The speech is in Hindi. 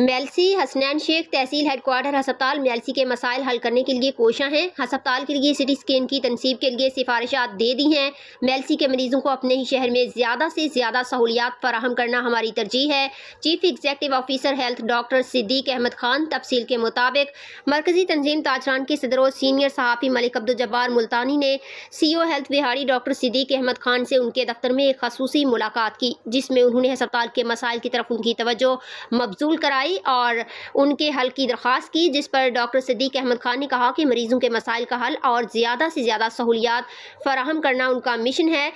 मेलसी हसनैन शेख तहसील हेडक्वार्टर हस्पताल मेलसी के मसाइल हल करने के लिए कोशा हैं हस्पताल के लिए सिटी स्कैन की तनसीब के लिए सिफारिशात दे दी हैं मेलसी के मरीजों को अपने ही शहर में ज़्यादा से ज़्यादा सहूलियात फराहम करना हमारी तरजीह है chief executive officer health doctor Siddique Ahmad Khan तफसील के मुताबिक मरकजी तंजीम ताजरान के सदर और सीनियर सहाफ़ी मलिक अब्दुलजब्बार मुल्तानी ने सी ओ हेल्थ बिहारी डॉक्टर सिद्दीक अहमद खान से उनके दफ्तर में एक खसूसी मुलाकात की जिसमें उन्होंने हस्पताल के मसाइल की तरफ उनकी तवज्जो मबजूल कराई आई और उनके हल की दरख्वास्त की जिस पर डॉक्टर सदीक अहमद खान ने कहा कि मरीजों के मसाइल का हल और ज़्यादा से ज़्यादा सहूलियात फराहम करना उनका मिशन है